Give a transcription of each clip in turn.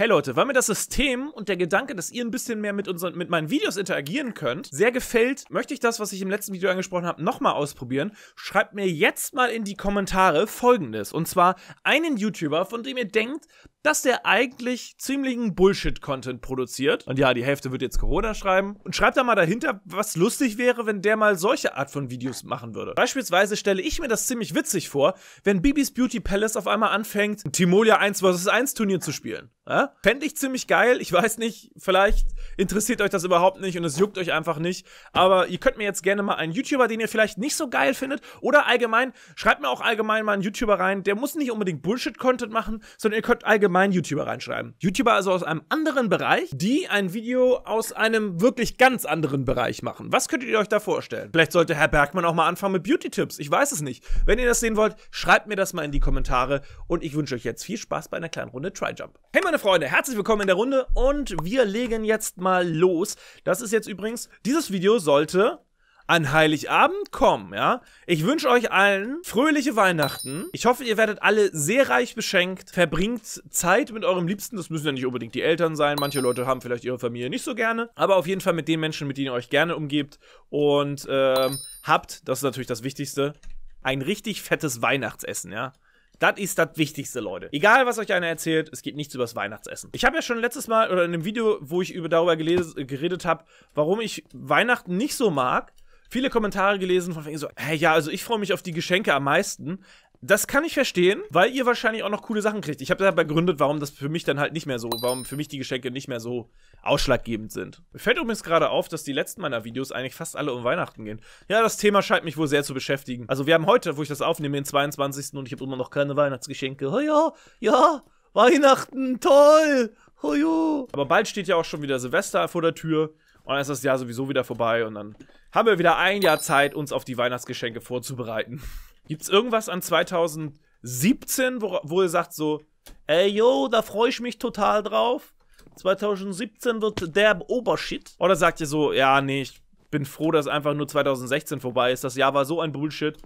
Hey Leute, weil mir das System und der Gedanke, dass ihr ein bisschen mehr mit unseren, mit meinen Videos interagieren könnt, sehr gefällt, möchte ich das, was ich im letzten Video angesprochen habe, nochmal ausprobieren. Schreibt mir jetzt mal in die Kommentare folgendes. Und zwar einen YouTuber, von dem ihr denkt, dass der eigentlich ziemlichen Bullshit-Content produziert. Und ja, die Hälfte wird jetzt Corona schreiben. Und schreibt da mal dahinter, was lustig wäre, wenn der mal solche Art von Videos machen würde. Beispielsweise stelle ich mir das ziemlich witzig vor, wenn Bibis Beauty Palace auf einmal anfängt, ein Timolia 1 vs 1 Turnier zu spielen. Ja? Fände ich ziemlich geil. Ich weiß nicht, vielleicht interessiert euch das überhaupt nicht und es juckt euch einfach nicht. Aber ihr könnt mir jetzt gerne mal einen YouTuber, den ihr vielleicht nicht so geil findet. Oder allgemein, schreibt mir auch allgemein mal einen YouTuber rein. Der muss nicht unbedingt Bullshit-Content machen, sondern ihr könnt allgemein allgemeinen YouTuber reinschreiben. YouTuber also aus einem anderen Bereich, die ein Video aus einem wirklich ganz anderen Bereich machen. Was könntet ihr euch da vorstellen? Vielleicht sollte Herr Bergmann auch mal anfangen mit Beauty-Tipps. Ich weiß es nicht. Wenn ihr das sehen wollt, schreibt mir das mal in die Kommentare und ich wünsche euch jetzt viel Spaß bei einer kleinen Runde Try-Jump. Hey meine Freunde, herzlich willkommen in der Runde und wir legen jetzt mal los. Das ist jetzt übrigens, dieses Video sollte an Heiligabend kommen, ja? Ich wünsche euch allen fröhliche Weihnachten. Ich hoffe, ihr werdet alle sehr reich beschenkt. Verbringt Zeit mit eurem Liebsten. Das müssen ja nicht unbedingt die Eltern sein. Manche Leute haben vielleicht ihre Familie nicht so gerne. Aber auf jeden Fall mit den Menschen, mit denen ihr euch gerne umgebt. Und ähm, habt, das ist natürlich das Wichtigste, ein richtig fettes Weihnachtsessen, ja? Das ist das Wichtigste, Leute. Egal, was euch einer erzählt, es geht nichts über das Weihnachtsessen. Ich habe ja schon letztes Mal oder in einem Video, wo ich über darüber geredet habe, warum ich Weihnachten nicht so mag, viele Kommentare gelesen von wegen so, hey, ja, also ich freue mich auf die Geschenke am meisten. Das kann ich verstehen, weil ihr wahrscheinlich auch noch coole Sachen kriegt. Ich habe da begründet, warum das für mich dann halt nicht mehr so, warum für mich die Geschenke nicht mehr so ausschlaggebend sind. Mir fällt übrigens gerade auf, dass die letzten meiner Videos eigentlich fast alle um Weihnachten gehen. Ja, das Thema scheint mich wohl sehr zu beschäftigen. Also wir haben heute, wo ich das aufnehme, den 22. und ich habe immer noch keine Weihnachtsgeschenke. Oh ja, ja, Weihnachten, toll. Oh ja. Aber bald steht ja auch schon wieder Silvester vor der Tür. Und dann ist das Jahr sowieso wieder vorbei und dann haben wir wieder ein Jahr Zeit, uns auf die Weihnachtsgeschenke vorzubereiten. Gibt es irgendwas an 2017, wo, wo ihr sagt so, ey yo, da freue ich mich total drauf. 2017 wird der Obershit. Oder sagt ihr so, ja, nee, ich bin froh, dass einfach nur 2016 vorbei ist. Das Jahr war so ein Bullshit.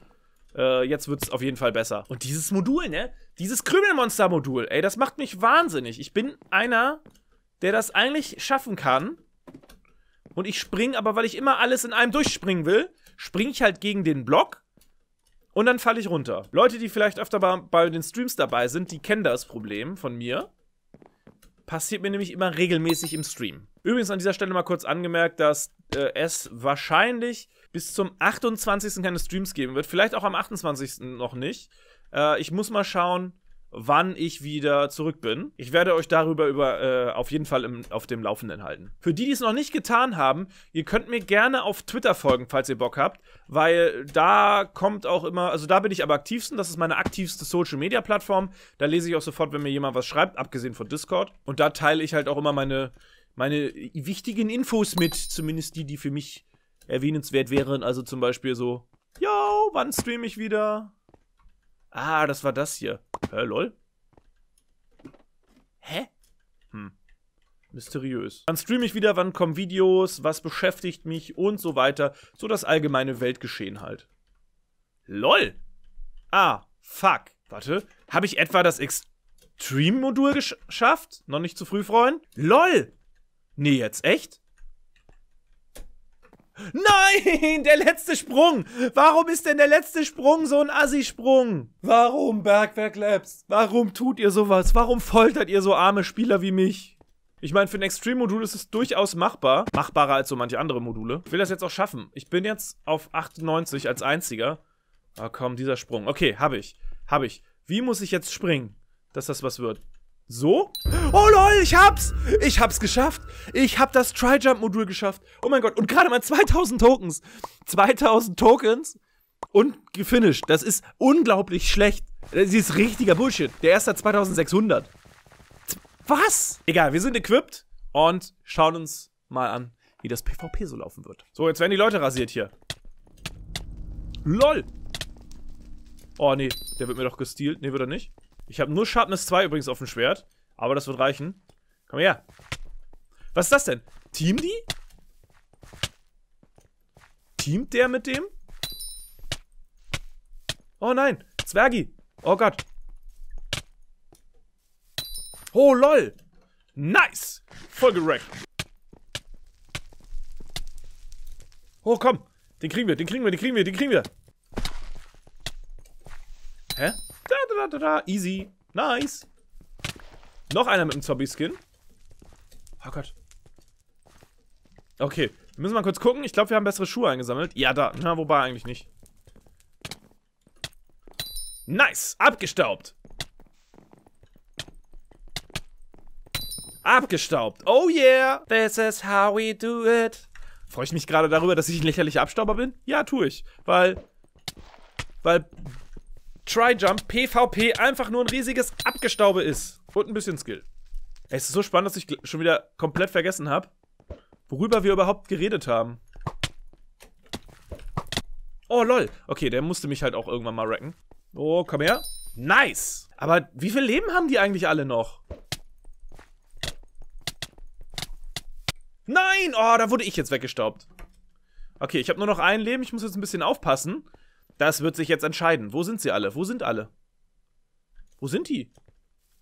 Äh, jetzt es auf jeden Fall besser. Und dieses Modul, ne? Dieses Krümelmonster-Modul, ey, das macht mich wahnsinnig. Ich bin einer, der das eigentlich schaffen kann, und ich springe, aber weil ich immer alles in einem durchspringen will, springe ich halt gegen den Block und dann falle ich runter. Leute, die vielleicht öfter bei, bei den Streams dabei sind, die kennen das Problem von mir. Passiert mir nämlich immer regelmäßig im Stream. Übrigens an dieser Stelle mal kurz angemerkt, dass äh, es wahrscheinlich bis zum 28. keine Streams geben wird. Vielleicht auch am 28. noch nicht. Äh, ich muss mal schauen, wann ich wieder zurück bin. Ich werde euch darüber über, äh, auf jeden Fall im, auf dem Laufenden halten. Für die, die es noch nicht getan haben, ihr könnt mir gerne auf Twitter folgen, falls ihr Bock habt, weil da kommt auch immer, also da bin ich am aktivsten, das ist meine aktivste Social Media Plattform. Da lese ich auch sofort, wenn mir jemand was schreibt, abgesehen von Discord. Und da teile ich halt auch immer meine, meine wichtigen Infos mit, zumindest die, die für mich erwähnenswert wären. Also zum Beispiel so, yo, wann streame ich wieder? Ah, das war das hier. Hä, lol? Hä? Hm. Mysteriös. Wann streame ich wieder, wann kommen Videos, was beschäftigt mich und so weiter. So das allgemeine Weltgeschehen halt. LOL! Ah, fuck. Warte, habe ich etwa das Extreme-Modul geschafft? Noch nicht zu früh freuen? LOL! Nee, jetzt echt? Nein, der letzte Sprung. Warum ist denn der letzte Sprung so ein Assi-Sprung? Warum, Bergwerk Labs? Warum tut ihr sowas? Warum foltert ihr so arme Spieler wie mich? Ich meine, für ein Extreme-Modul ist es durchaus machbar. Machbarer als so manche andere Module. Ich will das jetzt auch schaffen. Ich bin jetzt auf 98 als einziger. Ah, oh, komm, dieser Sprung. Okay, habe ich. Habe ich. Wie muss ich jetzt springen, dass das was wird? So. Oh lol, ich hab's! Ich hab's geschafft! Ich hab das Try-Jump-Modul geschafft. Oh mein Gott, und gerade mal 2000 Tokens. 2000 Tokens und gefinisht. Das ist unglaublich schlecht. Das ist richtiger Bullshit. Der erste hat 2600. Was? Egal, wir sind equipped und schauen uns mal an, wie das PvP so laufen wird. So, jetzt werden die Leute rasiert hier. LOL! Oh nee, der wird mir doch gestealt. Nee, wird er nicht. Ich habe nur Sharpness 2 übrigens auf dem Schwert. Aber das wird reichen. Komm her. Was ist das denn? Team die? Teamt der mit dem? Oh nein. Zwergi. Oh Gott. Oh lol. Nice. Voll gerackt. Oh komm. Den kriegen wir, den kriegen wir, den kriegen wir, den kriegen wir. Hä? Easy. Nice. Noch einer mit einem Zombie-Skin. Oh Gott. Okay. Wir müssen mal kurz gucken. Ich glaube, wir haben bessere Schuhe eingesammelt. Ja, da. Na, wobei eigentlich nicht. Nice. Abgestaubt. Abgestaubt. Oh yeah. This is how we do it. Freue ich mich gerade darüber, dass ich ein lächerlicher Abstauber bin? Ja, tue ich. Weil... Weil Try-Jump, PvP einfach nur ein riesiges Abgestaube ist. Und ein bisschen Skill. Es ist so spannend, dass ich schon wieder komplett vergessen habe, worüber wir überhaupt geredet haben. Oh, lol. Okay, der musste mich halt auch irgendwann mal wrecken. Oh, komm her. Nice. Aber wie viel Leben haben die eigentlich alle noch? Nein! Oh, da wurde ich jetzt weggestaubt. Okay, ich habe nur noch ein Leben. Ich muss jetzt ein bisschen aufpassen. Das wird sich jetzt entscheiden. Wo sind sie alle? Wo sind alle? Wo sind die?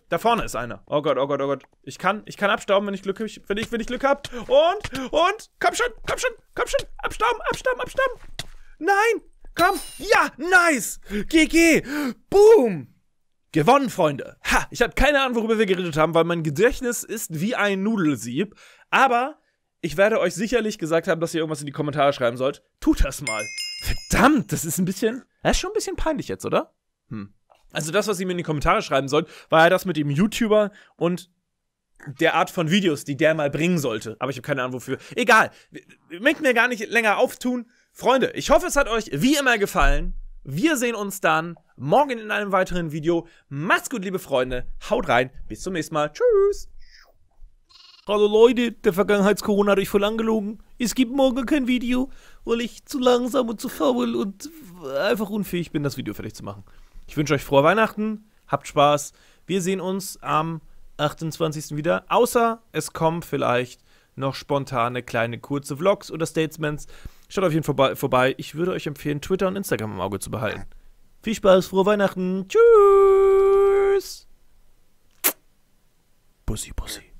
Da vorne ist einer. Oh Gott, oh Gott, oh Gott. Ich kann, ich kann abstauben, wenn ich Glück, wenn ich, wenn ich Glück hab. Und, und, komm schon, komm schon, komm schon. Abstauben, abstauben, abstauben. Nein, komm. Ja, nice. GG. Boom. Gewonnen, Freunde. Ha, ich habe keine Ahnung, worüber wir geredet haben, weil mein Gedächtnis ist wie ein Nudelsieb. Aber ich werde euch sicherlich gesagt haben, dass ihr irgendwas in die Kommentare schreiben sollt. Tut das mal. Verdammt, das ist ein bisschen. Das ist schon ein bisschen peinlich jetzt, oder? Hm. Also, das, was ihr mir in die Kommentare schreiben sollt, war ja das mit dem YouTuber und der Art von Videos, die der mal bringen sollte. Aber ich habe keine Ahnung wofür. Egal. Möchten mir gar nicht länger auftun. Freunde, ich hoffe, es hat euch wie immer gefallen. Wir sehen uns dann morgen in einem weiteren Video. Macht's gut, liebe Freunde. Haut rein. Bis zum nächsten Mal. Tschüss. Hallo Leute, der Vergangenheits-Corona hat euch voll angelogen. Es gibt morgen kein Video, weil ich zu langsam und zu faul und einfach unfähig bin, das Video fertig zu machen. Ich wünsche euch frohe Weihnachten, habt Spaß. Wir sehen uns am 28. wieder, außer es kommen vielleicht noch spontane kleine kurze Vlogs oder Statements. Schaut auf jeden Fall vorbei. Ich würde euch empfehlen, Twitter und Instagram im Auge zu behalten. Viel Spaß, frohe Weihnachten. Tschüss. Bussi, bussi.